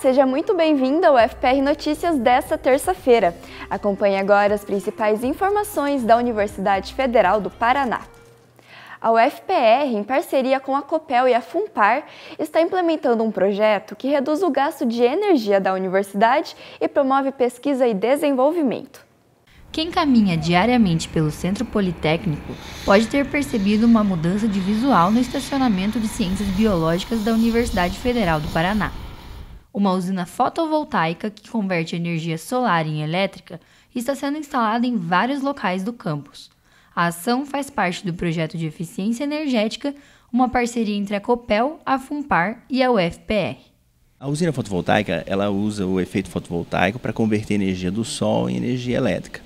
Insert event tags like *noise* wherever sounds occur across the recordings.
seja muito bem-vindo ao FPR Notícias desta terça-feira. Acompanhe agora as principais informações da Universidade Federal do Paraná. A UFPR, em parceria com a COPEL e a FUNPAR, está implementando um projeto que reduz o gasto de energia da universidade e promove pesquisa e desenvolvimento. Quem caminha diariamente pelo Centro Politécnico pode ter percebido uma mudança de visual no estacionamento de Ciências Biológicas da Universidade Federal do Paraná. Uma usina fotovoltaica que converte energia solar em elétrica está sendo instalada em vários locais do campus. A ação faz parte do projeto de eficiência energética, uma parceria entre a Copel, a Fumpar e a UFPR. A usina fotovoltaica, ela usa o efeito fotovoltaico para converter energia do sol em energia elétrica.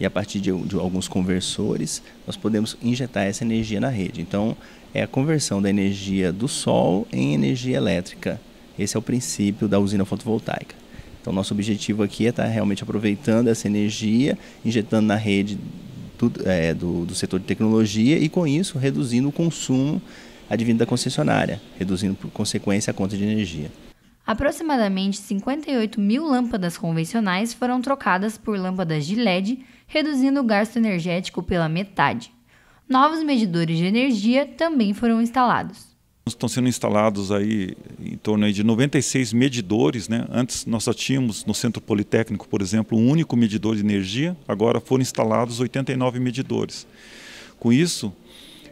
E a partir de, de alguns conversores, nós podemos injetar essa energia na rede. Então, é a conversão da energia do sol em energia elétrica. Esse é o princípio da usina fotovoltaica. Então, nosso objetivo aqui é estar tá realmente aproveitando essa energia, injetando na rede do, é, do, do setor de tecnologia e, com isso, reduzindo o consumo advindo da concessionária, reduzindo, por consequência, a conta de energia. Aproximadamente 58 mil lâmpadas convencionais foram trocadas por lâmpadas de LED, reduzindo o gasto energético pela metade. Novos medidores de energia também foram instalados. Estão sendo instalados aí em torno aí de 96 medidores. Né? Antes nós só tínhamos no Centro Politécnico, por exemplo, um único medidor de energia, agora foram instalados 89 medidores. Com isso,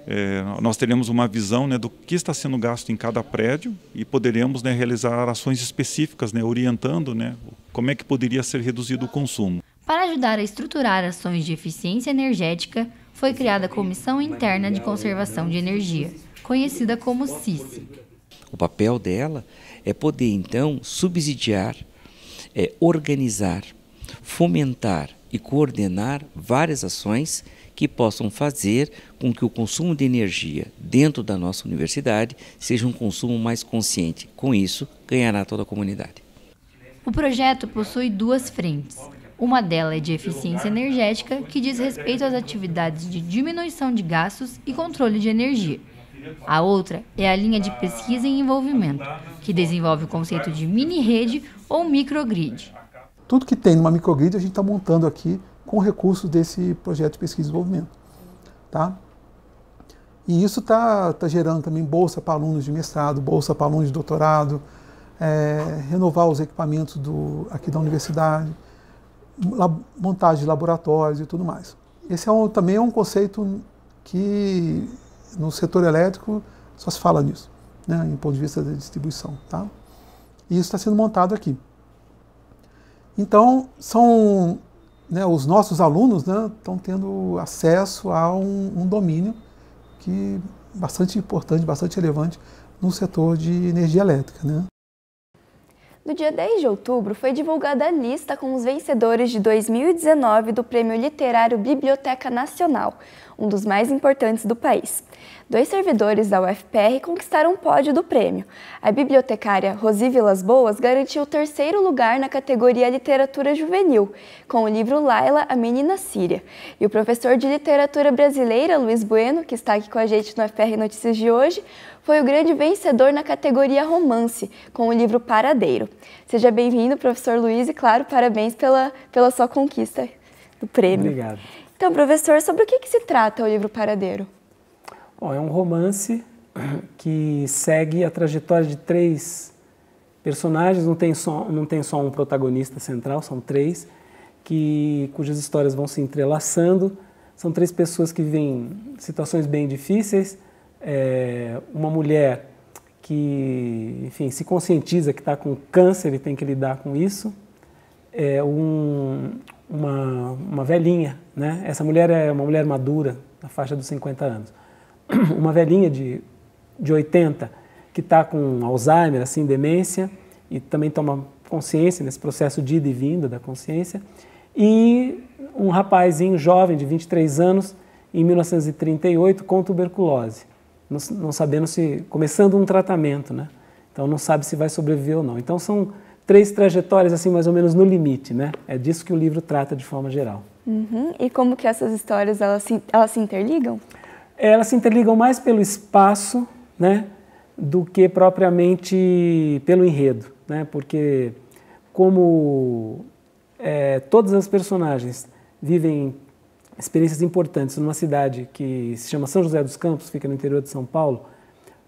é, nós teremos uma visão né, do que está sendo gasto em cada prédio e poderemos né, realizar ações específicas, né, orientando né, como é que poderia ser reduzido o consumo. Para ajudar a estruturar ações de eficiência energética, foi criada a Comissão Interna de Conservação de Energia, conhecida como CICE. O papel dela é poder, então, subsidiar, é, organizar, fomentar e coordenar várias ações que possam fazer com que o consumo de energia dentro da nossa universidade seja um consumo mais consciente. Com isso, ganhará toda a comunidade. O projeto possui duas frentes. Uma delas é de eficiência energética, que diz respeito às atividades de diminuição de gastos e controle de energia. A outra é a linha de pesquisa e envolvimento, que desenvolve o conceito de mini-rede ou microgrid. Tudo que tem numa microgrid a gente está montando aqui com recursos desse projeto de pesquisa e desenvolvimento. Tá? E isso está tá gerando também bolsa para alunos de mestrado, bolsa para alunos de doutorado, é, renovar os equipamentos do, aqui da universidade montagem de laboratórios e tudo mais. Esse é um, também é um conceito que no setor elétrico só se fala nisso, né, em ponto de vista da distribuição. Tá? E isso está sendo montado aqui. Então, são né, os nossos alunos né, estão tendo acesso a um, um domínio que é bastante importante, bastante relevante no setor de energia elétrica. Né? No dia 10 de outubro foi divulgada a lista com os vencedores de 2019 do Prêmio Literário Biblioteca Nacional, um dos mais importantes do país. Dois servidores da UFPR conquistaram o pódio do prêmio. A bibliotecária Rosi Vilas Boas garantiu o terceiro lugar na categoria Literatura Juvenil, com o livro Laila, a Menina Síria. E o professor de Literatura Brasileira, Luiz Bueno, que está aqui com a gente no UFPR Notícias de hoje, foi o grande vencedor na categoria Romance, com o livro Paradeiro. Seja bem-vindo, professor Luiz, e claro, parabéns pela, pela sua conquista do prêmio. Obrigado. Então, professor, sobre o que, que se trata o livro Paradeiro? Bom, é um romance que segue a trajetória de três personagens, não tem só, não tem só um protagonista central, são três, que, cujas histórias vão se entrelaçando. São três pessoas que vivem situações bem difíceis, é, uma mulher que, enfim, se conscientiza que está com câncer e tem que lidar com isso, é um, uma, uma velhinha, né? Essa mulher é uma mulher madura, na faixa dos 50 anos. *clears throat* Uma velhinha de, de 80 que está com Alzheimer, assim, demência, e também toma consciência nesse processo de ida e vinda da consciência. E um rapazinho jovem de 23 anos, em 1938, com tuberculose não, sabendo se. começando um tratamento, né? Então não sabe se vai sobreviver ou não. Então são três trajetórias assim mais ou menos no limite, né? É disso que o livro trata de forma geral. Uhum. E como que essas histórias elas se, elas se interligam? Elas se interligam mais pelo espaço, né, do que propriamente pelo enredo, né? Porque como é, todas as personagens vivem experiências importantes numa cidade que se chama São José dos Campos, fica no interior de São Paulo.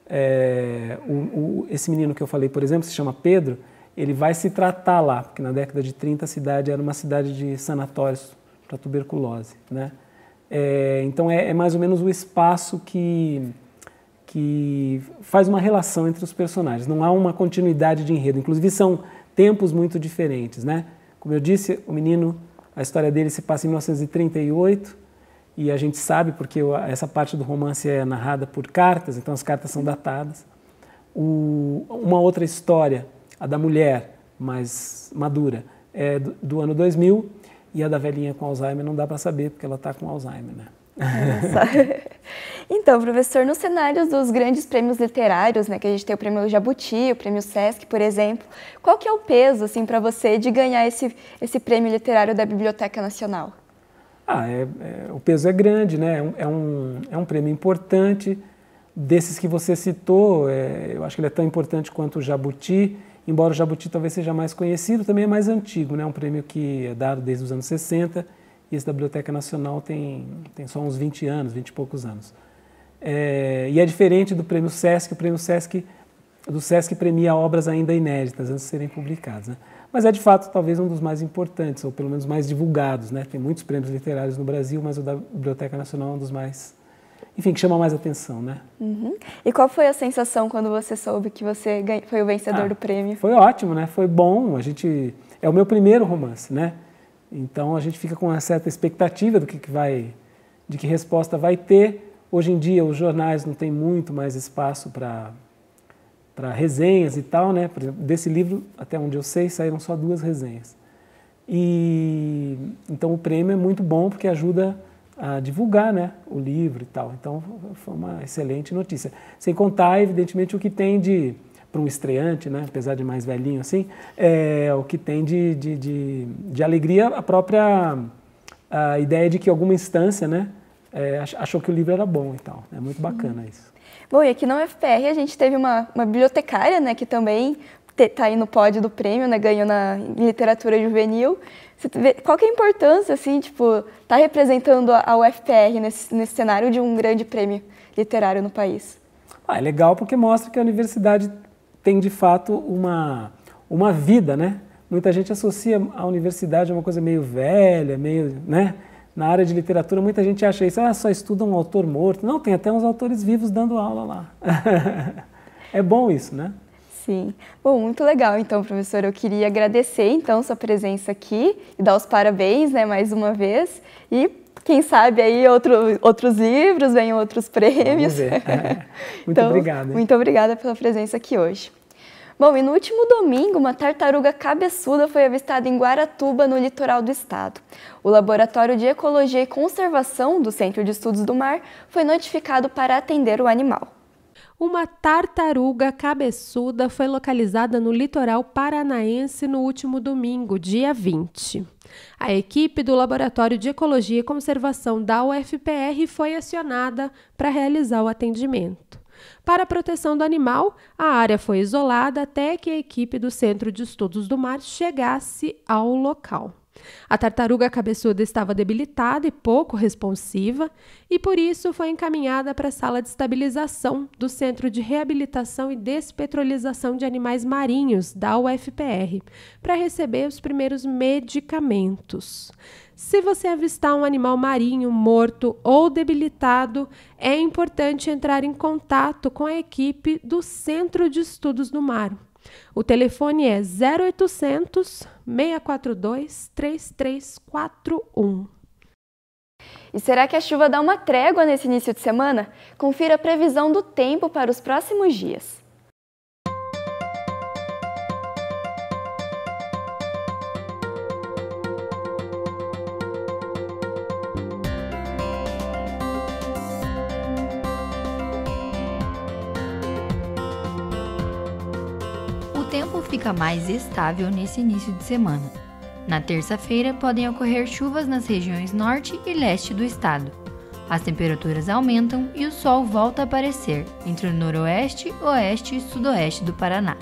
É, o, o, esse menino que eu falei, por exemplo, se chama Pedro, ele vai se tratar lá, porque na década de 30 a cidade era uma cidade de sanatórios para tuberculose. Né? É, então é, é, mais ou menos o espaço que, que faz uma relação entre os personagens. Não há uma continuidade de enredo, inclusive são tempos muito diferentes. Né? Como eu disse, o menino a história dele se passa em 1938 e a gente sabe porque essa parte do romance é narrada por cartas, então as cartas são datadas. O, uma outra história, a da mulher mais madura, é do, do ano 2000 e a da velhinha com Alzheimer não dá para saber porque ela está com Alzheimer, né? *laughs* então, professor, nos cenários dos grandes prêmios literários, né, que a gente tem o prêmio Jabuti, o prêmio Sesc, por exemplo, qual que é o peso, assim, para você de ganhar esse, esse prêmio literário da Biblioteca Nacional? Ah, é, é, o peso é grande, né? É, é um, é um prêmio importante. Desses que você citou, é, eu acho que ele é tão importante quanto o Jabuti, embora o Jabuti talvez seja mais conhecido, também é mais antigo, né? É um prêmio que é dado desde os anos 60 e essa da Biblioteca Nacional tem, tem só uns 20 anos, 20 e poucos anos. É, e é diferente do prêmio SESC, o prêmio SESC do SESC premia obras ainda inéditas antes de serem publicadas. Né? Mas é de fato talvez um dos mais importantes, ou pelo menos mais divulgados. Né? Tem muitos prêmios literários no Brasil, mas o da Biblioteca Nacional é um dos mais. Enfim, que chama mais atenção, né? Uhum. E qual foi a sensação quando você soube que você foi o vencedor ah, do prêmio? Foi ótimo, né? Foi bom. A gente é o meu primeiro romance, né? Então a gente fica com uma certa expectativa do que, que vai, de que resposta vai ter. Hoje em dia os jornais não têm muito mais espaço para para resenhas e tal, né? Por exemplo, desse livro, até onde eu sei, saíram só duas resenhas. E então o prêmio é muito bom porque ajuda a divulgar, né, o livro e tal. Então foi uma excelente notícia. Sem contar, evidentemente, o que tem de para um estreante, né? apesar de mais velhinho assim, é, o que tem de, de, de, de alegria a própria a ideia de que alguma instância né, é, achou que o livro era bom e tal. É muito bacana hum. isso. Bom, e aqui na UFPR a gente teve uma, uma bibliotecária né, que também está aí no pódio do prêmio, né, ganhou na literatura juvenil. Vê, qual que é a importância, assim, tipo, tá representando a UFPR nesse, nesse cenário de um grande prêmio literário no país? Ah, é legal porque mostra que a universidade tem de fato uma, uma vida, né? Muita gente associa a universidade a uma coisa meio velha, meio, né? Na área de literatura, muita gente acha isso, ah, só estuda um autor morto. Não, tem até uns autores vivos dando aula lá. *laughs* é bom isso, né? Sim. Bom, muito legal. Então, professor, eu queria agradecer então sua presença aqui e dar os parabéns, né, mais uma vez. E quem sabe aí outro, outros livros, venham outros prêmios. É. *laughs* Muito *laughs* então, obrigada. Muito obrigada pela presença aqui hoje. Bom, e no último domingo, uma tartaruga cabeçuda foi avistada em Guaratuba, no litoral do estado. O Laboratório de Ecologia e Conservação do Centro de Estudos do Mar foi notificado para atender o animal uma tartaruga cabeçuda foi localizada no litoral paranaense no último domingo, dia 20. A equipe do Laboratório de Ecologia e Conservação da UFPR foi acionada para realizar o atendimento. Para a proteção do animal, a área foi isolada até que a equipe do Centro de Estudos do Mar chegasse ao local. A tartaruga cabeçuda estava debilitada e pouco responsiva, e por isso foi encaminhada para a sala de estabilização do Centro de Reabilitação e Despetrolização de Animais Marinhos, da UFPR, para receber os primeiros medicamentos. Se você avistar um animal marinho morto ou debilitado, é importante entrar em contato com a equipe do Centro de Estudos do Mar, o telefone é 0800 642 3341. E será que a chuva dá uma trégua nesse início de semana? Confira a previsão do tempo para os próximos dias. tempo fica mais estável nesse início de semana. Na terça-feira, podem ocorrer chuvas nas regiões norte e leste do estado. As temperaturas aumentam e o sol volta a aparecer entre o noroeste, oeste e sudoeste do Paraná.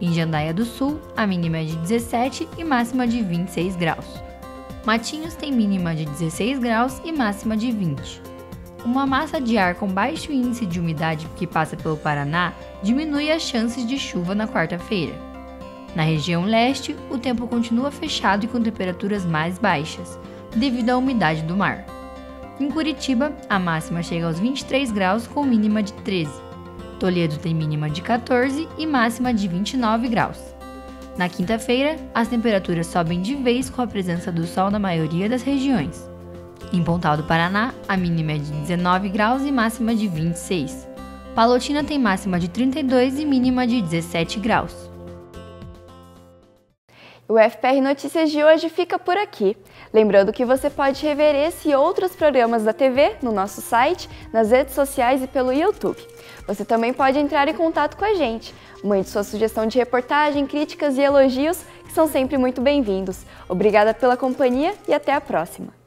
Em Jandaia do Sul, a mínima é de 17 e máxima de 26 graus. Matinhos tem mínima de 16 graus e máxima de 20 uma massa de ar com baixo índice de umidade que passa pelo Paraná diminui as chances de chuva na quarta-feira. Na região leste, o tempo continua fechado e com temperaturas mais baixas, devido à umidade do mar. Em Curitiba, a máxima chega aos 23 graus com mínima de 13. Toledo tem mínima de 14 e máxima de 29 graus. Na quinta-feira, as temperaturas sobem de vez com a presença do sol na maioria das regiões. Em Pontal do Paraná, a mínima é de 19 graus e máxima de 26. Palotina tem máxima de 32 e mínima de 17 graus. O FPR Notícias de hoje fica por aqui. Lembrando que você pode rever esse e outros programas da TV no nosso site, nas redes sociais e pelo YouTube. Você também pode entrar em contato com a gente. Mande sua sugestão de reportagem, críticas e elogios, que são sempre muito bem-vindos. Obrigada pela companhia e até a próxima!